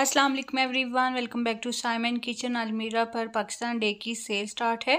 अस्सलाम वालेकुम everyone welcome back to Simon kitchen Almirah पर पाकिस्तान डे की सेल स्टार्ट है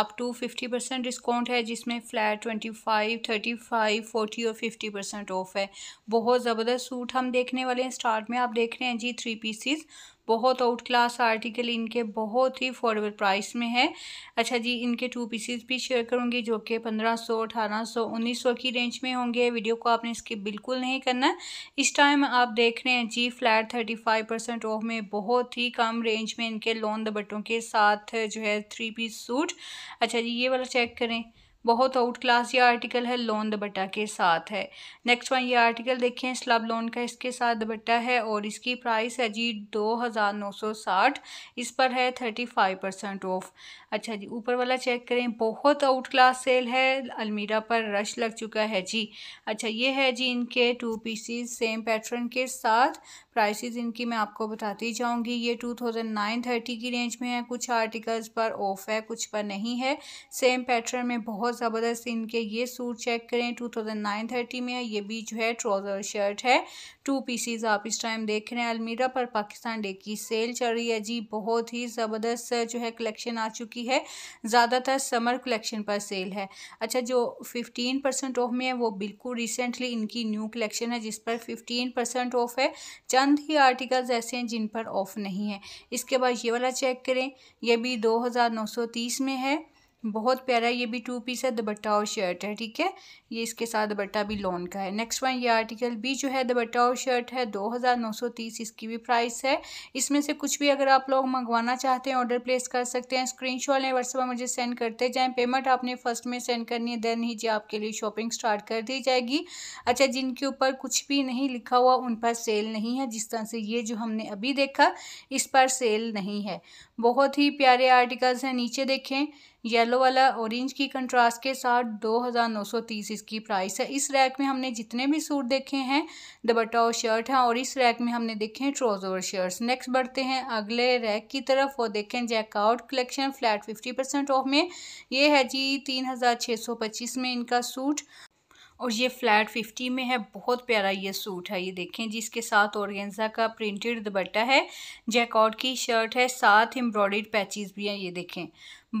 up to fifty percent discount है जिसमें flat twenty five thirty five forty और फिफ्टी परसेंट ऑफ है बहुत ज़बरदस्त सूट हम देखने वाले हैं स्टार्ट में आप देख रहे हैं जी थ्री पीसीज बहुत आउट क्लास आर्टिकल इनके बहुत ही अफोर्डेबल प्राइस में है अच्छा जी इनके टू पीसीज भी शेयर करूँगी जो कि पंद्रह सौ अठारह सौ उन्नीस सौ की रेंज में होंगे वीडियो को आपने इसकी बिल्कुल नहीं करना इस टाइम आप देख रहे हैं जी flat thirty five percent off में बहुत ही कम रेंज में इनके लोन दुपट्टों के साथ जो है थ्री पीस सूट अच्छा जी ये वाला चेक करें बहुत आउट क्लास ये आर्टिकल है लोन दुपट्टा के साथ है नेक्स्ट वन ये आर्टिकल देखें स्लब लोन का इसके साथ दबट्टा है और इसकी प्राइस है जी दो हज़ार नौ सौ साठ इस पर है थर्टी फाइव परसेंट ऑफ अच्छा जी ऊपर वाला चेक करें बहुत आउट क्लास सेल है अलमीरा पर रश लग चुका है जी अच्छा ये है जी इनके टू पीसीज सेम पैटर्न के साथ प्राइसेस इनकी मैं आपको बताती जाऊंगी ये टू थाउजेंड नाइन थर्टी की रेंज में है कुछ आर्टिकल्स पर ऑफ है कुछ पर नहीं है सेम पैटर्न में बहुत ज़बरदस्त इनके ये सूट चेक करें टू थाउजेंड नाइन थर्टी में है ये भी जो है ट्राउज़र शर्ट है टू पीसीज आप इस टाइम देख रहे हैं अलमीरा पर पाकिस्तान डे की सेल चल रही है जी बहुत ही ज़बरदस्त जो है कलेक्शन आ चुकी की है ज़्यादातर समर कलेक्शन पर सेल है अच्छा जो फिफ्टीन परसेंट ऑफ में है वो बिल्कुल रिसेंटली इनकी न्यू कलेक्शन है जिस पर फिफ्टीन परसेंट ऑफ है चंद ही आर्टिकल्स ऐसे हैं जिन पर ऑफ नहीं है इसके बाद ये वाला चेक करें यह भी दो हज़ार नौ सौ तीस में है बहुत प्यारा ये भी टू पीस है दुबट्टा और शर्ट है ठीक है ये इसके साथ दुबट्टा भी लोन का है नेक्स्ट वन ये आर्टिकल भी जो है दुबट्टा और शर्ट है दो हज़ार नौ सौ तीस इसकी भी प्राइस है इसमें से कुछ भी अगर आप लोग मंगवाना चाहते हैं ऑर्डर प्लेस कर सकते हैं स्क्रीन शॉट लें व्हाट्सअप मुझे सेंड करते जाएँ पेमेंट आपने फर्स्ट में सेंड करनी है देन ही जी आपके लिए शॉपिंग स्टार्ट कर दी जाएगी अच्छा जिनके ऊपर कुछ भी नहीं लिखा हुआ उन पर सेल नहीं है जिस तरह से ये जो हमने अभी देखा इस पर सेल नहीं है बहुत ही प्यारे आर्टिकल्स हैं नीचे देखें येलो वाला ऑरेंज की कंट्रास्ट के साथ दो हज़ार नौ सौ तीस इसकी प्राइस है इस रैक में हमने जितने भी सूट देखे हैं दबट्टा और शर्ट हैं और इस रैक में हमने देखे हैं ट्रोजर और शर्ट्स नेक्स्ट बढ़ते हैं अगले रैक की तरफ वो देखें जैकआउट collection flat fifty percent off में ये है जी तीन हज़ार छः सौ पच्चीस में इनका सूट और ये फ्लैट फिफ्टी में है बहुत प्यारा ये सूट है ये देखें जिसके साथ औरगेंजा का प्रिंटेड दुपट्टा है जैकआउट की शर्ट है साथ एम्ब्रॉयड पैचेज़ भी हैं ये देखें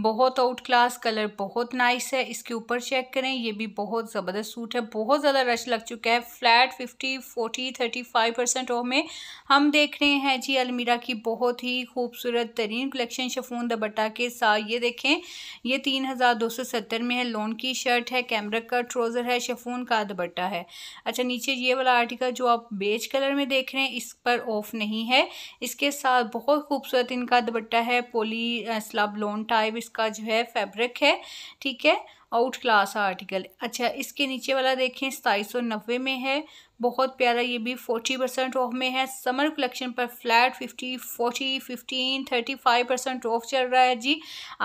बहुत आउट क्लास कलर बहुत नाइस है इसके ऊपर चेक करें ये भी बहुत ज़बरदस्त सूट है बहुत ज़्यादा रश लग चुका है flat fifty forty thirty five percent off में हम देख रहे हैं जी अलमीरा की बहुत ही खूबसूरत तरीन कलेक्शन शफून दबट्टा के साथ ये देखें ये तीन हज़ार दो सौ सत्तर में है लोन की शर्ट है कैमरा का ट्रोज़र है शफून का दबट्टा है अच्छा नीचे ये वाला आर्टिकल जो आप बेज कलर में देख रहे हैं इस पर ऑफ नहीं है इसके साथ बहुत खूबसूरत इनका दुपट्टा है पोली स्लब लोन टाइप इसका जो है फैब्रिक है ठीक है आउट क्लास आर्टिकल अच्छा इसके नीचे वाला देखें सताईस में है बहुत प्यारा ये भी फोर्टी परसेंट ऑफ में है समर कलेक्शन पर flat fifty forty fifteen thirty five percent off चल रहा है जी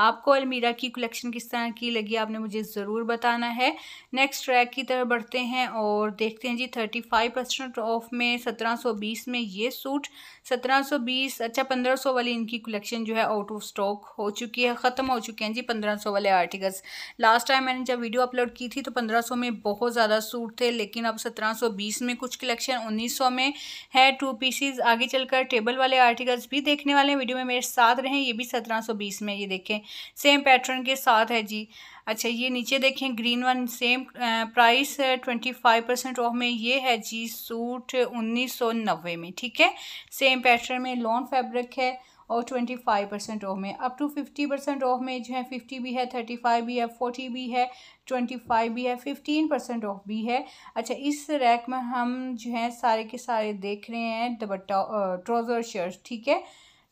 आपको अलमीरा की कलेक्शन किस तरह की लगी आपने मुझे ज़रूर बताना है नेक्स्ट ट्रैक की तरफ बढ़ते हैं और देखते हैं जी थर्टी फाइव परसेंट ऑफ में सत्रह सौ बीस में ये सूट सत्रह सौ बीस अच्छा पंद्रह सौ वाली इनकी कलेक्शन जो है आउट ऑफ स्टॉक हो चुकी है ख़त्म हो चुके हैं जी पंद्रह सौ वाले आर्टिकल्स लास्ट टाइम मैंने जब वीडियो अपलोड की थी तो पंद्रह सौ में बहुत ज़्यादा सूट थे लेकिन अब सत्रह सौ बीस जिसमें कुछ कलेक्शन सौ में है टू पीसीज आगे चलकर टेबल वाले आर्टिकल्स भी देखने वाले हैं वीडियो में मेरे साथ रहें ये भी बीस में ये देखें सेम पैटर्न के साथ है जी अच्छा ये नीचे देखें green one same price twenty five percent off में ये है जी सूट उन्नीस सौ नब्बे में ठीक है सेम पैटर्न में लॉन्ग फैब्रिक है और ट्वेंटी फाइव परसेंट ऑफ में up to fifty percent off में जो है फिफ्टी भी है थर्टी फाइव भी है फोर्टी भी है ट्वेंटी फाइव भी है फिफ्टीन परसेंट ऑफ भी है अच्छा इस रैक में हम जो है सारे के सारे देख रहे हैं दुपट्टा ट्रोज़र शर्ट ठीक है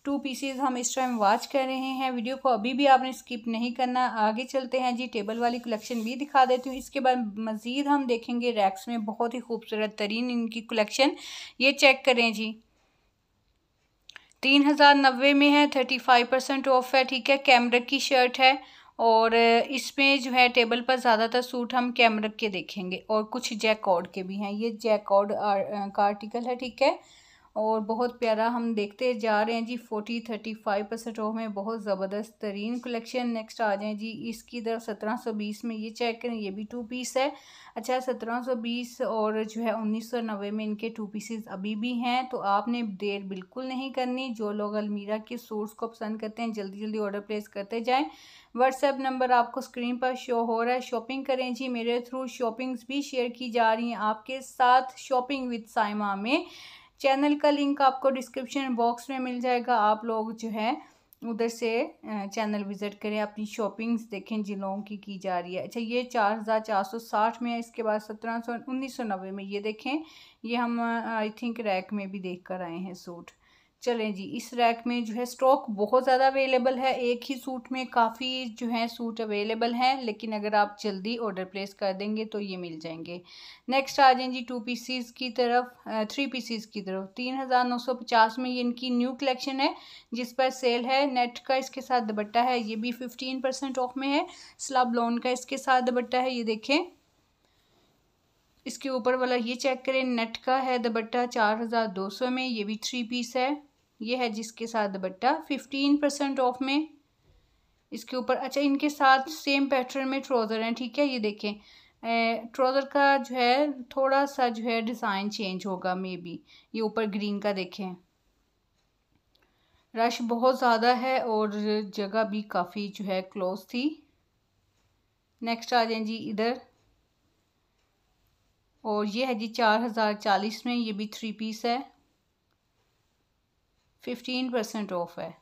टू पीसीज हम इस टाइम वॉच कर रहे हैं वीडियो को अभी भी आपने स्किप नहीं करना आगे चलते हैं जी टेबल वाली कलेक्शन भी दिखा देती हूँ इसके बाद मज़ीद हम देखेंगे रैक्स में बहुत ही खूबसूरत तरीन इनकी कलेक्शन ये चेक करें जी तीन हज़ार नब्बे में है थर्टी फाइव परसेंट ऑफ है ठीक है कैमरक की शर्ट है और इसमें जो है टेबल पर ज़्यादातर सूट हम कैमरक के देखेंगे और कुछ जैकॉर्ड के भी हैं ये जैकॉर्ड का आर्टिकल है ठीक है और बहुत प्यारा हम देखते जा रहे हैं जी forty thirty five percent off में बहुत ज़बरदस्त तरीन कलेक्शन नेक्स्ट आ जाएँ जी इसकी दर सत्रह सौ बीस में ये चेक करें ये भी टू पीस है अच्छा सत्रह सौ बीस और जो है उन्नीस सौ नब्बे में इनके टू पीसेस अभी भी हैं तो आपने देर बिल्कुल नहीं करनी जो लोग अलमीरा के सूट्स को पसंद करते हैं जल्दी जल्दी ऑर्डर प्लेस करते जाएँ व्हाट्सएप नंबर आपको स्क्रीन पर शो हो रहा है शॉपिंग करें जी मेरे थ्रू शॉपिंग्स भी शेयर की जा रही हैं आपके साथ शॉपिंग विद साइमा में चैनल का लिंक आपको डिस्क्रिप्शन बॉक्स में मिल जाएगा आप लोग जो है उधर से चैनल विज़िट करें अपनी शॉपिंग्स देखें जिन लोगों की की जा रही है अच्छा ये चार हज़ार चार सौ साठ में है इसके बाद सत्रह सौ उन्नीस सौ नब्बे में ये देखें ये हम आई थिंक रैक में भी देख कर आए हैं सूट चलें जी इस रैक में जो है स्टॉक बहुत ज़्यादा अवेलेबल है एक ही सूट में काफ़ी जो है सूट अवेलेबल हैं लेकिन अगर आप जल्दी ऑर्डर प्लेस कर देंगे तो ये मिल जाएंगे नेक्स्ट आ जाएं जी टू पीसीज की तरफ थ्री पीसीज की तरफ तीन हज़ार नौ सौ पचास में ये इनकी न्यू कलेक्शन है जिस पर सेल है नेट का इसके साथ दुपट्टा है ये भी फिफ्टीन परसेंट ऑफ में है स्लाब लोन का इसके साथ दुपट्टा है ये देखें इसके ऊपर वाला ये चेक करें नेट का है दबट्टा चार हज़ार दो सौ में ये भी थ्री पीस है ये है जिसके साथ दबट्टा फिफ्टीन परसेंट ऑफ में इसके ऊपर अच्छा इनके साथ सेम पैटर्न में ट्राउज़र हैं ठीक है ये देखें ट्राउज़र का जो है थोड़ा सा जो है डिज़ाइन चेंज होगा मे बी ये ऊपर ग्रीन का देखें रश बहुत ज़्यादा है और जगह भी काफ़ी जो है क्लोज थी नेक्स्ट आ जाए जी इधर और ये है जी चार हज़ार चालीस में ये भी थ्री पीस है फिफ्टीन परसेंट ऑफ है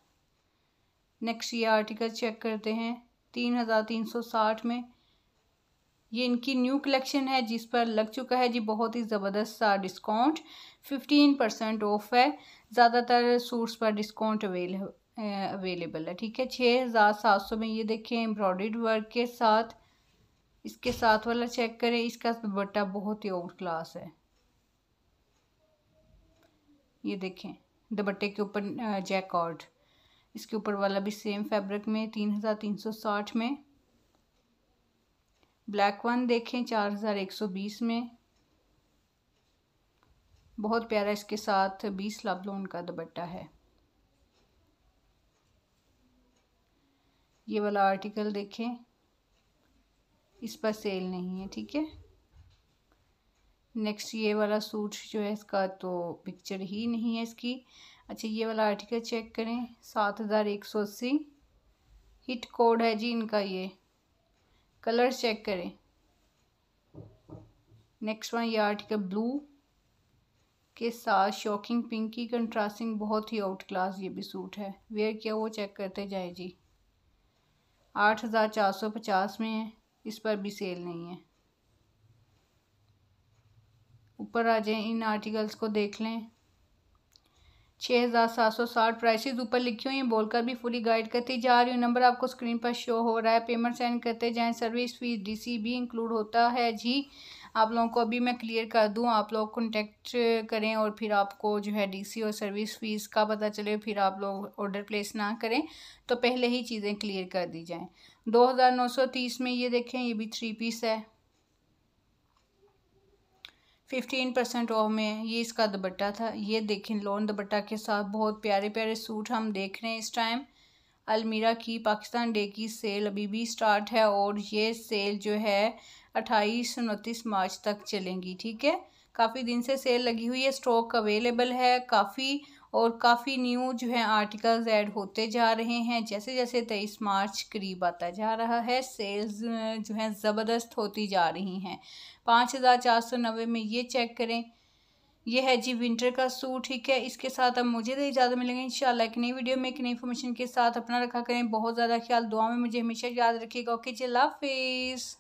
नेक्स्ट ये आर्टिकल चेक करते हैं तीन हज़ार तीन सौ साठ में ये इनकी न्यू कलेक्शन है जिस पर लग चुका है जी बहुत ही ज़बरदस्त सा डिस्काउंट फिफ्टीन परसेंट ऑफ है ज़्यादातर सूट्स पर डिस्काउंट अवेल अवेलेबल है ठीक है छः हज़ार सात सौ में ये देखें एम्ब्रॉयड वर्क के साथ इसके साथ वाला चेक करें इसका दुपट्टा तो बहुत ही ओवर क्लास है ये देखें दुपट्टे के ऊपर जैकॉर्ड इसके ऊपर वाला भी सेम फैब्रिक में तीन हज़ार तीन सौ साठ में ब्लैक वन देखें चार हज़ार एक सौ बीस में बहुत प्यारा इसके साथ बीस लाभलोन का दुपट्टा है ये वाला आर्टिकल देखें इस पर सेल नहीं है ठीक है नेक्स्ट ये वाला सूट जो है इसका तो पिक्चर ही नहीं है इसकी अच्छा ये वाला आर्टिकल चेक करें सात हज़ार एक सौ अस्सी हिट कोड है जी इनका ये कलर चेक करें नेक्स्ट वन ये आर्टिकल ब्लू के साथ शॉकिंग पिंक की कंट्रास्टिंग बहुत ही आउट क्लास ये भी सूट है वेयर किया वो चेक करते जाए जी आठ हज़ार चार सौ पचास में है इस पर भी सेल नहीं है ऊपर आ जाएं इन आर्टिकल्स को देख लें छः हज़ार सात सौ साठ प्राइसेज ऊपर लिखी हुई हैं बोलकर भी फुली गाइड करती जा रही हूँ नंबर आपको स्क्रीन पर शो हो रहा है पेमेंट सेंड करते जाएं सर्विस फीस डीसी भी इंक्लूड होता है जी आप लोगों को अभी मैं क्लियर कर दूँ आप लोग कॉन्टेक्ट करें और फिर आपको जो है डीसी और सर्विस फ़ीस का पता चले फिर आप लोग ऑर्डर प्लेस ना करें तो पहले ही चीज़ें क्लियर कर दी जाएँ दो हज़ार नौ सौ तीस में ये देखें ये भी थ्री पीस है फिफ्टीन परसेंट ऑफ में ये इसका दुपट्टा था ये देखें लोन दुपट्टा के साथ बहुत प्यारे प्यारे सूट हम देख रहे हैं इस टाइम अलमीरा की पाकिस्तान डे की सेल अभी भी स्टार्ट है और ये सेल जो है अट्ठाईस उनतीस मार्च तक चलेंगी ठीक है काफ़ी दिन से सेल लगी हुई है स्टॉक अवेलेबल है काफ़ी और काफ़ी न्यू जो है आर्टिकल्स ऐड होते जा रहे हैं जैसे जैसे तेईस मार्च करीब आता जा रहा है सेल्स जो है ज़बरदस्त होती जा रही हैं पाँच हज़ार चार सौ नब्बे में ये चेक करें ये है जी विंटर का सूट ठीक है इसके साथ अब मुझे तो इजाज़त मिलेंगे इन शाला एक नई वीडियो में एक नई इन्फॉर्मेशन के साथ अपना रखा करें बहुत ज़्यादा ख्याल दुआ में मुझे हमेशा याद रखिएगा ओके जी लाफिज़